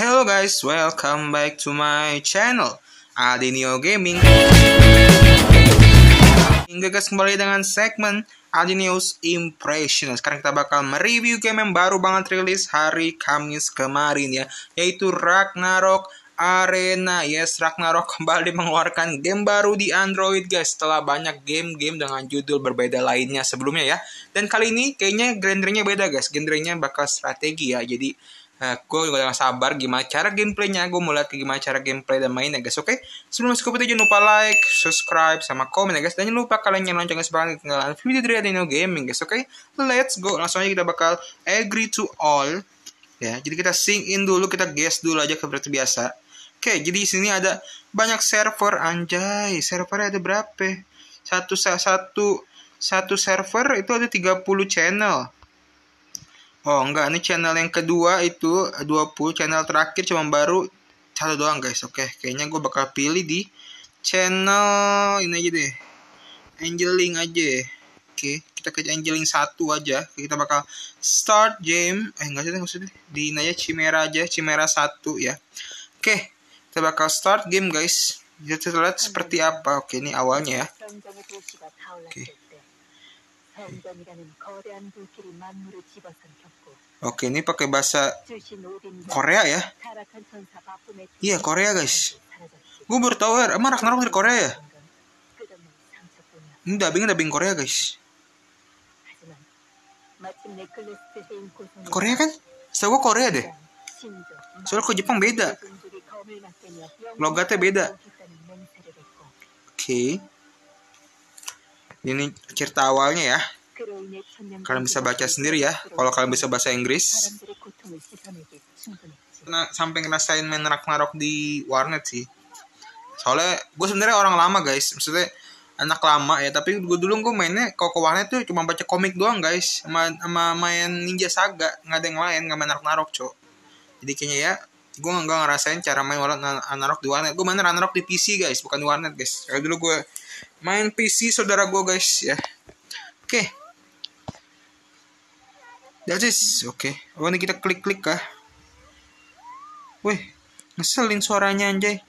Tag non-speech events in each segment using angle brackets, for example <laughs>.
Hello guys, welcome back to my channel Adinio Gaming Hingga guys kembali dengan segmen Adinios Impression Sekarang kita bakal mereview game yang baru banget rilis hari Kamis kemarin ya Yaitu Ragnarok Arena Yes, Ragnarok <laughs> kembali mengeluarkan game baru di Android guys Setelah banyak game-game dengan judul berbeda lainnya sebelumnya ya Dan kali ini kayaknya genrenya beda guys Genrenya bakal strategi ya Jadi Nah, eh, gue juga gak sabar gimana cara gameplaynya. Gue mau lihat gimana cara gameplay dan mainnya guys. Oke, okay? sebelum masuk ke video jangan lupa like, subscribe, sama komen ya guys. Dan jangan lupa kalian nyalain loncengnya sebagai ketinggalan video dari Adeno Gaming guys. Oke, okay? let's go. Langsung aja kita bakal agree to all. Ya, jadi kita sing in dulu, kita guess dulu aja seperti biasa. Oke, okay, jadi sini ada banyak server anjay. Servernya ada berapa? Satu satu satu server itu ada 30 channel Oh enggak, ini channel yang kedua itu 20 channel terakhir cuma baru satu doang guys. Oke, kayaknya gue bakal pilih di channel ini aja deh. Angeling aja. Oke, kita ke Angeling satu aja. Kita bakal start game. Eh enggak sih, maksudnya Di ini aja Chimera aja, Chimera satu ya. Oke, kita bakal start game guys. Kita lihat seperti apa. Oke, ini awalnya ya. Oke. Oke, ini pakai bahasa Korea ya? Iya, Korea guys. Gue baru tau ya, emang Ragnarok dari Korea ya? Ini dubbing dubbing Korea guys. Korea kan? Setahu gue Korea deh. Soalnya ke Jepang beda. Logatnya beda. Oke. Okay ini cerita awalnya ya kalian bisa baca sendiri ya kalau kalian bisa bahasa Inggris nah, sampai ngerasain main narok di warnet sih soalnya gue sebenarnya orang lama guys maksudnya anak lama ya tapi gue dulu gue mainnya kalau ke warnet tuh cuma baca komik doang guys sama, sama main ninja saga nggak ada yang lain nggak main narok narok cok jadi kayaknya ya gue nggak ngerasain cara main warnet narok di warnet gue main narok di PC guys bukan di warnet guys kayak dulu gue main PC saudara gue guys ya oke okay. that is oke okay. oh ini kita klik klik kah wih ngeselin suaranya anjay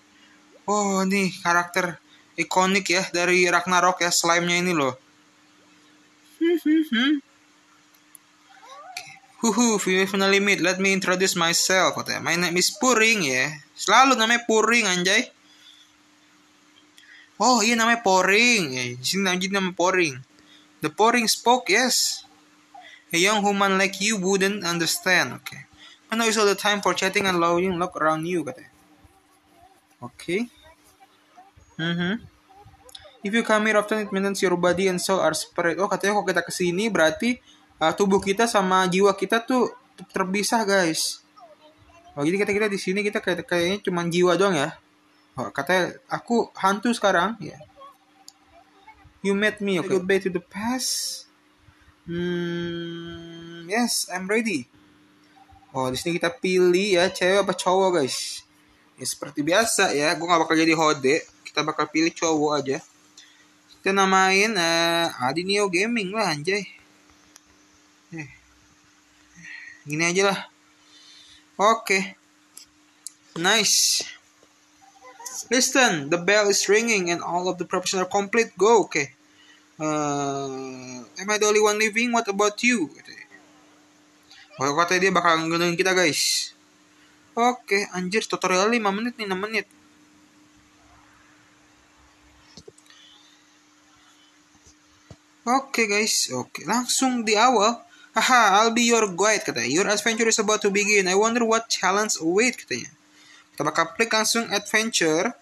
oh ini karakter ikonik ya dari Ragnarok ya slime nya ini loh Huhu, female limit, let me introduce myself. Katanya. My name is Puring ya. Selalu namanya Puring anjay. Oh iya namanya pouring. Eh, di sini namanya, nama pouring. The pouring spoke, yes. A young woman like you wouldn't understand. Okay. I know all the time for chatting and loving look around you. Katanya. Okay. Mm-hmm. If you come here often, it means your body and soul are separate. Oh, katanya kalau kita kesini berarti uh, tubuh kita sama jiwa kita tuh terpisah, guys. Oh, jadi kita kita di sini kita kayak kayaknya cuma jiwa doang ya. Oh, katanya aku hantu sekarang ya yeah. you met me okay. goodbye to the past hmm, yes I'm ready oh di sini kita pilih ya cewek apa cowok guys ya seperti biasa ya gue gak bakal jadi hode kita bakal pilih cowok aja kita namain uh, Adi Neo Gaming lah anjay eh. eh gini aja lah oke okay. nice Listen, the bell is ringing and all of the professionals are complete. Go, okay. Uh, am I the only one living? What about you? Pokoknya kata dia bakal ngeluhin kita guys. Oke, anjir tutorial 5 menit nih, 6 menit. Oke guys, oke langsung di awal. Haha, I'll be your guide katanya. Your adventure is about to begin. I wonder what challenge await katanya. Kita bakal klik langsung adventure.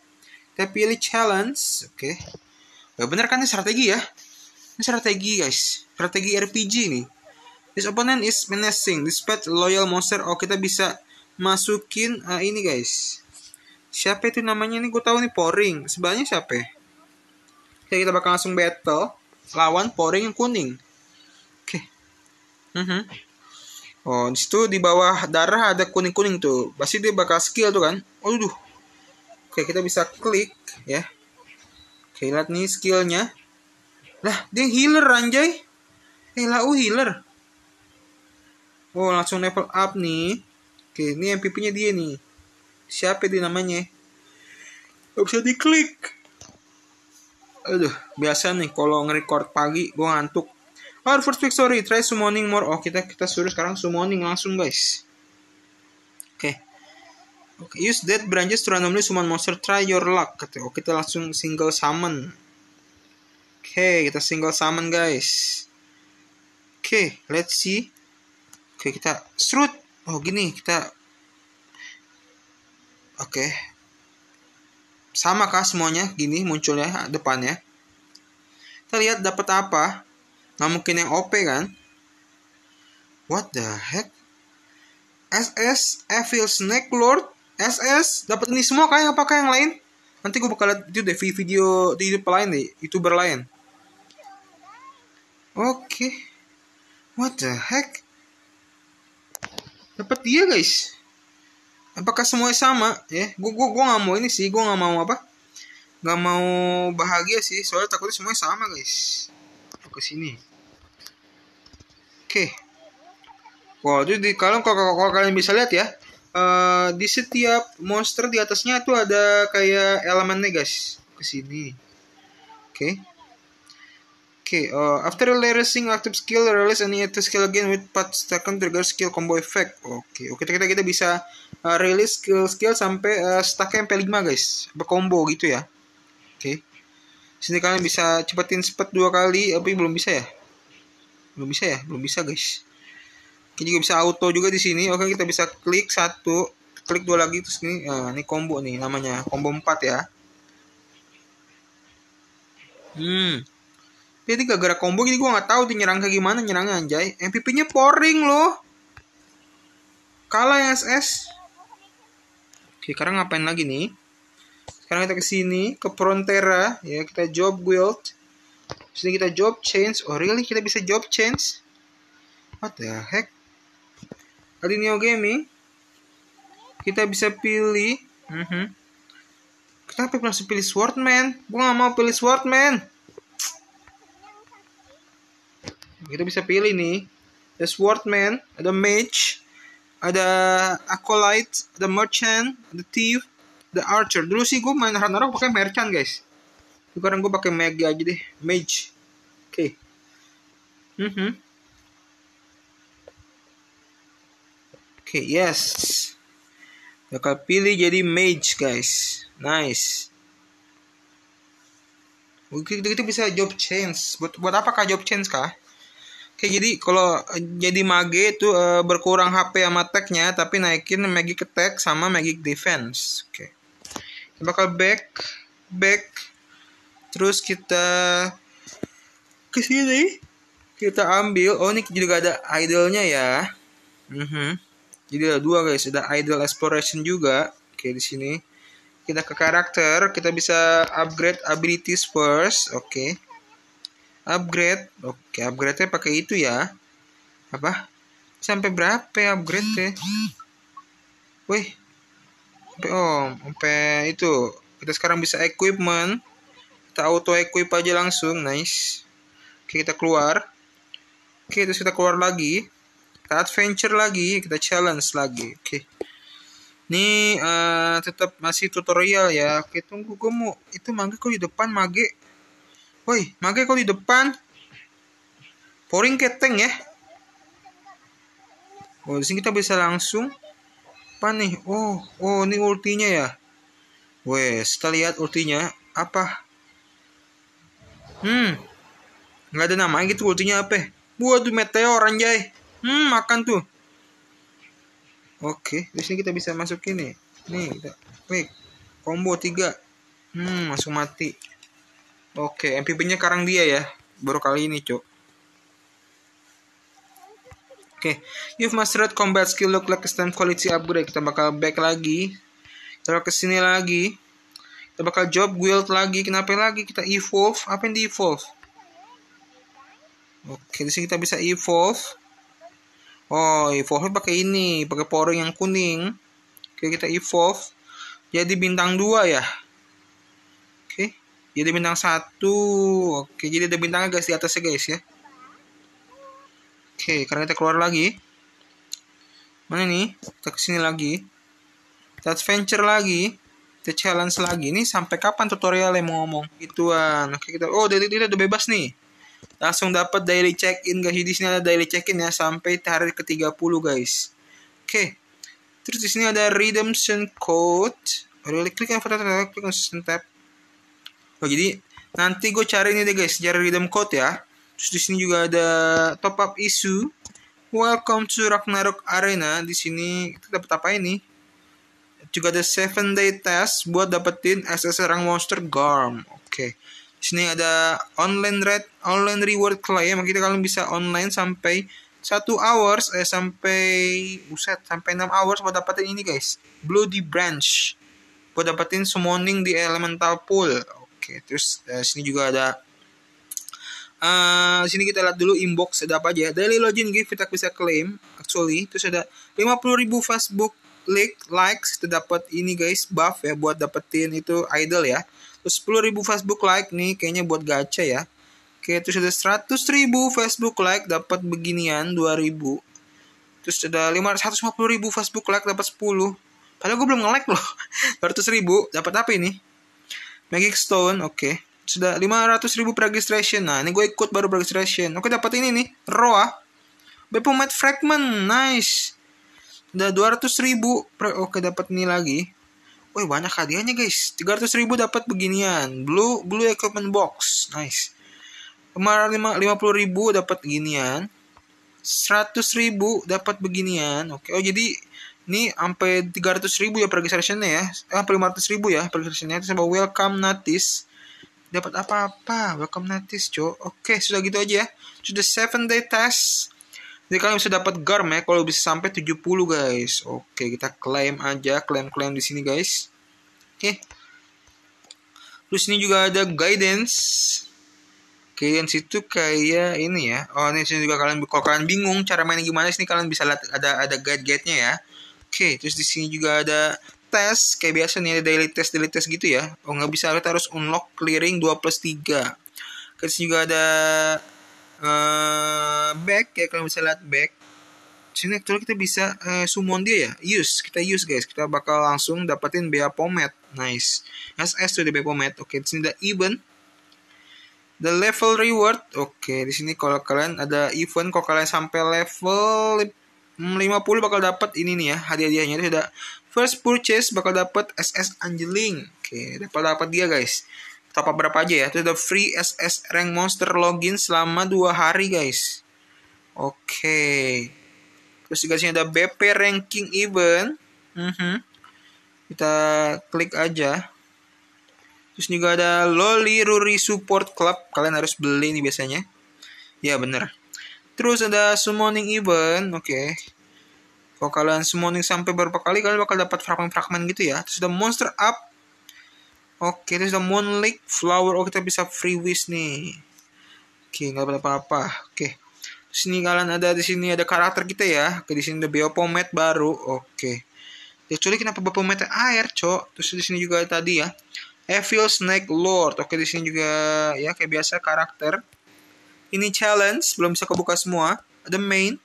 Kita pilih challenge. Oke. Okay. Eh, bener kan ini strategi ya? Ini strategi guys. Strategi RPG nih. This opponent is menacing. Dispatch loyal monster. Oh kita bisa masukin uh, ini guys. Siapa itu namanya ini? Gue tahu nih Poring. Sebelahnya siapa? Oke kita bakal langsung battle lawan Poring yang kuning. Oke. Okay. Uh -huh. Oh, di situ di bawah darah ada kuning-kuning tuh. Pasti dia bakal skill tuh kan. Aduh. Oke, kita bisa klik ya. Oke, lihat nih skillnya. Lah, dia healer anjay. Eh, lau oh, healer. Oh, langsung level up nih. Oke, ini MPP-nya dia nih. Siapa dia namanya? Gak bisa diklik. Aduh, biasa nih kalau nge-record pagi gue ngantuk. Oh, first week, sorry, try summoning more. Oh, kita kita suruh sekarang summoning langsung, guys. Okay, use dead branches to randomly summon monster. Try your luck. Oke, kita langsung single summon. Oke, okay, kita single summon guys. Oke, okay, let's see. Oke, okay, kita strut. Oh, gini kita. Oke. Okay. Sama kah semuanya? Gini munculnya depannya. Kita lihat dapat apa. Nggak mungkin yang OP kan? What the heck? SS Evil Snake Lord SS dapat ini semua kayak apakah yang lain nanti gue bakal lihat itu deh video di YouTube lain deh youtuber lain oke okay. what the heck dapat dia guys apakah semuanya sama ya gue gue gue nggak mau ini sih gue nggak mau apa nggak mau bahagia sih soalnya takutnya semuanya sama guys ke sini oke okay. Wow, jadi kalau, kalau kalian bisa lihat ya, uh, di setiap monster di atasnya itu ada kayak elemennya guys ke sini oke okay. oke okay, uh, eh, after releasing active skill release any active skill again with part second trigger skill combo effect oke okay. oke okay, kita kita bisa uh, release skill skill sampai uh, yang MP5 guys berkombo gitu ya oke okay. sini kalian bisa cepetin cepet dua kali tapi belum bisa ya belum bisa ya belum bisa guys ini juga bisa auto juga di sini oke kita bisa klik satu klik dua lagi terus ini nah, ini combo nih namanya combo 4 ya hmm jadi gak gara combo ini gue nggak tahu tuh nyerang kayak gimana nyerangnya anjay mpp nya poring loh kalah yang SS oke sekarang ngapain lagi nih sekarang kita ke sini ke Frontera ya kita job guild sini kita job change oh really kita bisa job change what the heck Alineo Gaming kita bisa pilih mm-hmm. Kita kita kenapa langsung pilih Swordman gue gak mau pilih Swordman kita bisa pilih nih ada Swordman ada Mage ada Acolyte ada Merchant ada Thief ada Archer dulu sih gue main Ragnarok pakai Merchant guys sekarang gue pakai Mage aja deh Mage oke okay. mm -hmm. Oke, okay, yes. Bakal pilih jadi mage, guys. Nice. Mungkin itu bisa job change. Buat buat apa kah job change kah? Oke, okay, jadi kalau jadi mage itu uh, berkurang HP sama tag-nya tapi naikin magic attack sama magic defense. Oke. Okay. bakal back back terus kita ke sini kita ambil oh ini juga ada idolnya ya. Mm -hmm. Jadi ada dua guys, ada idle exploration juga. Oke, di sini kita ke karakter, kita bisa upgrade abilities first. Oke. Upgrade. Oke, upgrade-nya pakai itu ya. Apa? Sampai berapa ya upgrade ya? Wih. Sampai oh, sampai itu. Kita sekarang bisa equipment. Kita auto equip aja langsung, nice. Oke, kita keluar. Oke, terus kita keluar lagi kita adventure lagi kita challenge lagi oke okay. ini uh, tetap masih tutorial ya. Oke, tunggu gue itu mangga kau di depan mage. Woi, mage kok di depan. Poring keteng ya. Oh, di sini kita bisa langsung apa nih? Oh, oh ini ultinya ya. Wes, kita lihat ultinya apa. Hmm. Nggak ada namanya gitu ultinya apa? Buat meteor anjay. Hmm, makan tuh. Oke, di sini kita bisa masuk ini Nih, kita klik combo 3. Hmm, masuk mati. Oke, mpb nya karang dia ya. Baru kali ini, Cok. Oke, you've mastered combat skill look like stamp quality upgrade. Kita bakal back lagi. Kita ke sini lagi. Kita bakal job guild lagi. Kenapa lagi kita evolve? Apa yang di evolve? Oke, di sini kita bisa evolve Oh, evolve pakai ini, pakai power yang kuning. Oke, kita evolve jadi bintang 2 ya. Oke, jadi bintang 1. Oke, jadi ada bintangnya guys di atasnya guys ya. Oke, karena kita keluar lagi. Mana nih? Kita kesini lagi. Kita adventure lagi. Kita challenge lagi. Ini sampai kapan tutorialnya mau ngomong? Gituan. Oke, kita oh, dia, dia udah bebas nih langsung dapat daily check in guys di sini ada daily check in ya sampai hari ke-30 guys oke okay. terus di sini ada redemption code baru klik yang klik on tab oh jadi nanti gue cari ini deh guys cari redemption code ya terus di sini juga ada top up isu welcome to Ragnarok Arena di sini kita dapat apa ini juga ada 7 day test buat dapetin SS serang monster Garm oke okay. Di sini ada online rate online reward claim kita ya. kalian bisa online sampai satu hours eh sampai buset sampai 6 hours buat dapetin ini guys bloody branch buat dapetin summoning di elemental pool oke terus eh, sini juga ada Uh, sini kita lihat dulu inbox ada apa aja. Daily login gift kita bisa claim actually. Terus ada 50.000 Facebook like likes kita dapat ini guys buff ya buat dapetin itu idol ya. 10 ribu Facebook like nih kayaknya buat gacha ya oke terus ada ribu Facebook like dapat beginian ribu, terus ada ribu Facebook like dapat 10 padahal gue belum nge-like loh <laughs> ribu dapat apa ini Magic Stone oke okay. sudah 500.000 registration nah ini gue ikut baru registration oke dapat ini nih Roa Bepomet Fragment nice udah 200.000 oke dapat ini lagi Wih banyak hadiahnya guys. 300 ribu dapat beginian. Blue blue equipment box. Nice. Kemarin 50 ribu dapat beginian. 100 ribu dapat beginian. Oke. Oh jadi ini sampai 300 ribu ya progressionnya ya. Eh, sampai 500 ribu ya progressionnya. Terus sama welcome notice. Dapat apa-apa. Welcome notice, Cok. Oke, sudah gitu aja ya. Sudah 7 day test jadi kalian bisa dapat Garm ya kalau bisa sampai 70 guys. Oke, kita klaim aja, klaim-klaim di sini guys. Oke. Terus ini juga ada guidance. Guidance itu kayak ini ya. Oh, ini sini juga kalian kalau kalian bingung cara mainnya gimana sini kalian bisa lihat ada ada guide-guide-nya ya. Oke, terus di sini juga ada tes kayak biasa nih ada daily test daily test gitu ya. Oh, nggak bisa harus harus unlock clearing 2 plus 3. Terus juga ada Eh, back ya kalau misalnya lihat back sini kalau kita bisa uh, eh, summon dia ya use kita use guys kita bakal langsung dapetin bea pomet nice ss to the bea pomet oke okay, sini ada event the level reward oke okay, di sini kalau kalian ada event kalau kalian sampai level 50 bakal dapat ini nih ya hadiah-hadiahnya sudah first purchase bakal dapat SS Angeling. Oke, okay, dapat dapat dia guys top up berapa aja ya. Itu ada free SS rank monster login selama dua hari guys. Oke. Okay. Terus juga sini ada BP ranking event. Mm -hmm. Kita klik aja. Terus juga ada Loli Ruri Support Club. Kalian harus beli ini biasanya. Ya bener. Terus ada summoning event. Oke. Okay. Kalau kalian summoning sampai berapa kali kalian bakal dapat fragment-fragment gitu ya. Terus ada monster up Oke, terus ada Moon Lake Flower. Oh, kita bisa free wish nih. Oke, nggak ada apa-apa. Oke. Okay. Sini kalian ada di sini ada karakter kita ya. ke di sini ada Biopomet baru. Oke. Kecuali ya, kenapa Biopomet air, Cok? Terus di sini juga tadi ya. Evil Snake Lord. Oke, di sini juga ya kayak biasa karakter. Ini challenge, belum bisa kebuka semua. Ada main,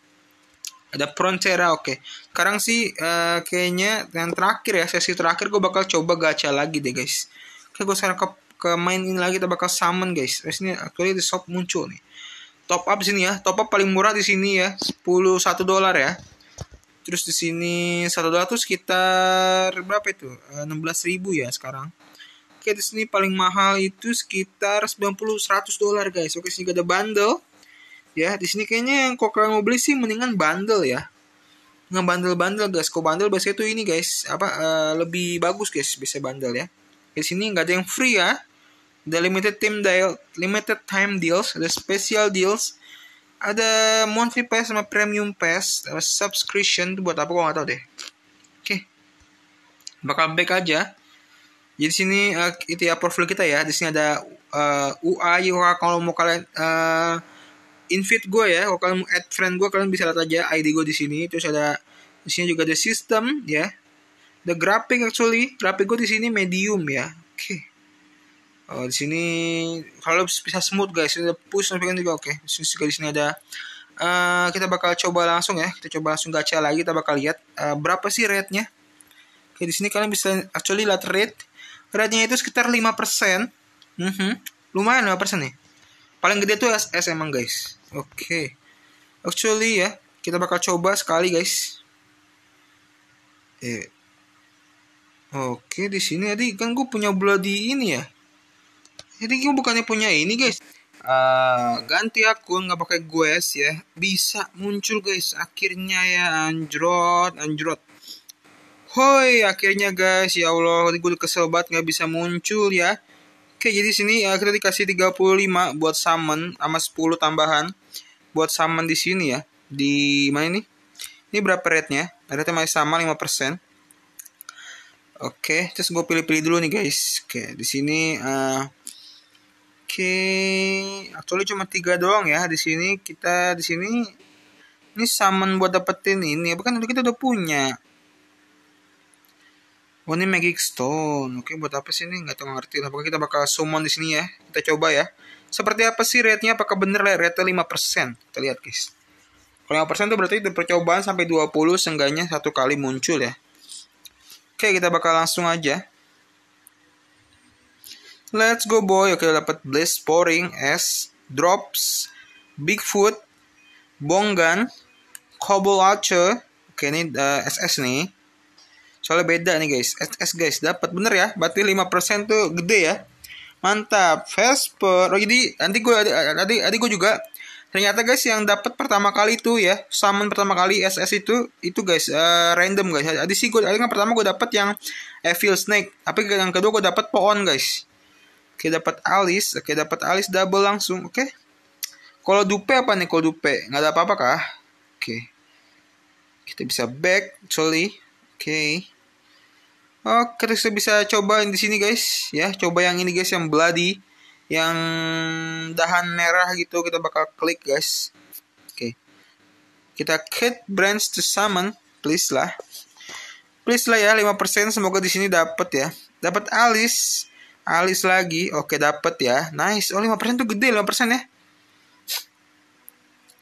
ada Prontera oke sekarang sih uh, kayaknya yang terakhir ya sesi terakhir gue bakal coba gacha lagi deh guys Oke gue sekarang ke, ke main ini lagi kita bakal summon guys. Di sini actually di shop muncul nih. Top up sini ya. Top up paling murah di sini ya. 10 1 dolar ya. Terus di sini 1 dolar tuh sekitar berapa itu? 16.000 eh, ya sekarang. Oke, di sini paling mahal itu sekitar 90 100 dolar guys. Oke, sini ada bundle. Ya, di sini kayaknya yang kok kalian mau beli sih mendingan bundle ya ngebandel-bandel guys. Kok bandel biasanya tuh ini guys, apa uh, lebih bagus guys bisa bandel ya di sini nggak ada yang free ya ada limited time deal limited time deals ada special deals ada monthly pass sama premium pass ada subscription itu buat apa kok nggak tahu deh oke okay. bakal back aja jadi sini uh, itu ya profil kita ya di sini ada uh, eh, UI UA kalau mau kalian uh, invite gue ya kalau kalian mau add friend gue kalian bisa lihat aja ID gue di sini terus ada di sini juga ada sistem ya The graphic actually, graphic gue di sini medium ya. Oke. Okay. Oh, eh, di sini kalau bisa smooth guys, ini ada push notification juga oke. Okay. juga di sini ada uh, kita bakal coba langsung ya. Kita coba langsung gacha lagi, kita bakal lihat uh, berapa sih rate-nya. Oke, okay, di sini kalian bisa actually lihat rate. Rate-nya itu sekitar 5%. Mm -hmm. Lumayan 5% nih. Paling gede tuh SS emang guys. Oke. Okay. Actually ya, kita bakal coba sekali guys. Eh, Oke, di sini tadi kan gue punya bloody ini ya. Jadi gue bukannya punya ini guys. Uh, ganti akun nggak pakai gue ya. Bisa muncul guys. Akhirnya ya anjrot, anjrot. Hoi, akhirnya guys. Ya Allah, tadi gue kesel banget nggak bisa muncul ya. Oke, jadi sini uh, kita dikasih 35 buat summon sama 10 tambahan buat summon di sini ya. Di mana ini? Ini berapa rate-nya? Rate-nya masih sama 5%. Oke, okay, terus gue pilih-pilih dulu nih guys. Oke, okay, di sini uh, oke, okay, actually cuma tiga doang ya. Di sini kita di sini ini summon buat dapetin ini, bukan Udah kita udah punya. Oh ini magic stone, oke buat apa sih ini? Gak tau ngerti. Apakah kita bakal summon di sini ya? Kita coba ya. Seperti apa sih rate-nya? Apakah bener lah rate lima persen? Kita lihat guys. Kalau lima persen itu berarti percobaan sampai 20 seenggaknya satu kali muncul ya. Oke, kita bakal langsung aja. Let's go boy. Oke, dapat Blaze Pouring, S, Drops, Bigfoot, bonggan Cobble Archer. Oke, ini uh, eh, SS nih. Soalnya beda nih guys. SS guys, dapat bener ya. Berarti 5% tuh gede ya. Mantap. Vesper. Oh, jadi nanti gue nanti tadi gue juga Ternyata guys yang dapat pertama kali itu ya summon pertama kali SS itu itu guys uh, random guys. Tadi sih gue yang pertama gue dapat yang Evil Snake, tapi yang kedua gue dapat pohon guys. Oke dapat Alice oke dapat Alice double langsung, oke. Kalau dupe apa nih kalau dupe? Nggak ada apa-apa kah? Oke. Kita bisa back actually. Oke. Oke, oh, kita bisa cobain di sini guys, ya. Coba yang ini guys yang bloody yang dahan merah gitu kita bakal klik guys oke okay. kita cut branch to summon please lah please lah ya 5% semoga di sini dapat ya dapat alis alis lagi oke okay, dapat ya nice oh 5% tuh gede 5% ya oke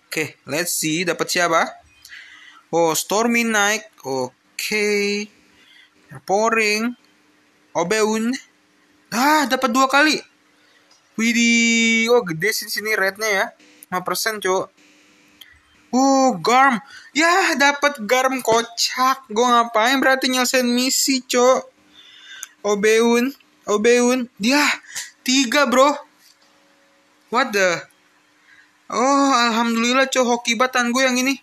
okay, let's see dapat siapa oh stormy night oke okay. pouring obeun ah dapat dua kali Widih, oh gede sih sini rate-nya ya. 5% cuk. Uh, Garm. Ya, dapat Garm kocak. Gue ngapain berarti nyelesain misi, cok. Obeun. Obeun. Dia. Tiga, bro. What the? Oh, alhamdulillah, cok. Hoki batan gue yang ini.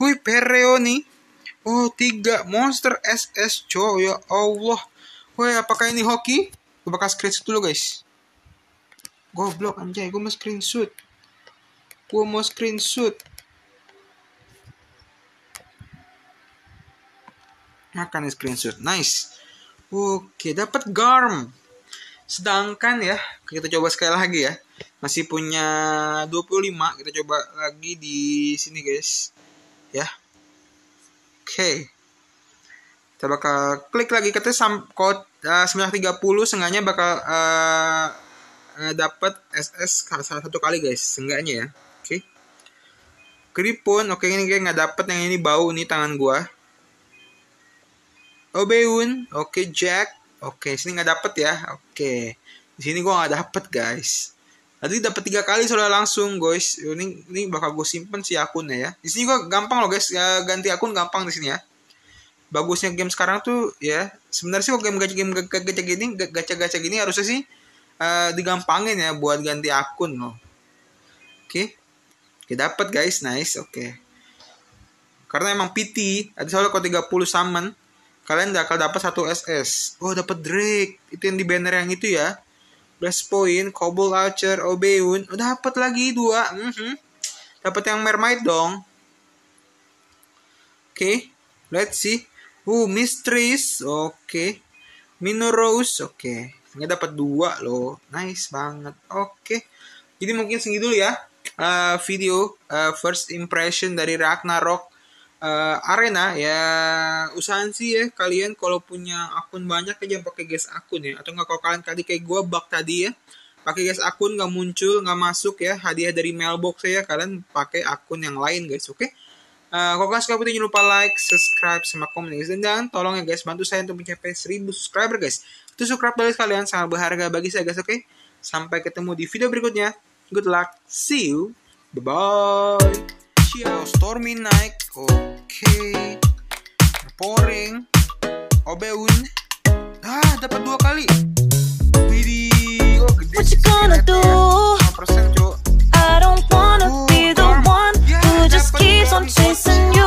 Wih, Pereo nih. Oh, tiga. Monster SS, cok. Ya Allah. Wih, apakah ini hoki? Gue bakal screenshot dulu, guys. Goblok anjay, gue mau screenshot. Gue mau screenshot. makan screenshot. Nice. Oke, dapat Garm. Sedangkan ya, kita coba sekali lagi ya. Masih punya 25, kita coba lagi di sini guys. Ya. Oke. Okay. Kita bakal klik lagi katanya sam kod uh, 930 sengaja bakal uh, uh, dapat SS salah satu kali guys, seenggaknya ya. Oke. Okay. Kripun, oke okay, ini kayak nggak dapat yang ini bau nih tangan gua. Obeun, oke okay, Jack, oke okay, sini nggak dapat ya, oke. Okay. Di sini gua nggak dapat guys. Tadi dapat tiga kali soalnya langsung guys. Ini ini bakal gue simpen si akunnya ya. Di sini gua gampang loh guys, ya, ganti akun gampang di sini ya bagusnya game sekarang tuh ya sebenarnya sih kok game gacha game gacha gini gacha gacha gini harusnya sih uh, digampangin ya buat ganti akun loh. Oke. Okay? Kita dapat guys, nice. Oke. Okay. Karena emang PT, ada soalnya kalau 30 summon, kalian bakal dapat satu SS. Oh, dapat Drake. Itu yang di banner yang itu ya. Blast Point, cobble Archer, obeyun, Oh, dapat lagi dua. Mm -hmm. Dapat yang Mermaid dong. Oke, okay. let's see. oh Mistress. Oke. Okay. Oke. Okay ini dapat dua loh nice banget oke okay. jadi mungkin segitu dulu ya uh, video uh, first impression dari Ragnarok uh, arena ya usahain sih ya kalian kalau punya akun banyak aja ya pakai guys akun ya atau nggak kalau kalian tadi kayak gue bak tadi ya pakai guys akun nggak muncul nggak masuk ya hadiah dari mailbox saya kalian pakai akun yang lain guys oke okay? Uh, kalau kalian suka video jangan lupa like, subscribe, sama komen guys. Ya. Dan jangan tolong ya guys, bantu saya untuk mencapai 1000 subscriber guys. Itu subscribe dari kalian sangat berharga bagi saya guys, oke? Okay? Sampai ketemu di video berikutnya. Good luck, see you, bye-bye. Ciao, Stormy Night, oke. Okay. Boring, Obeun. Ah, dapat dua kali. Widih, oh gede. What you gonna just keeps on chasing you.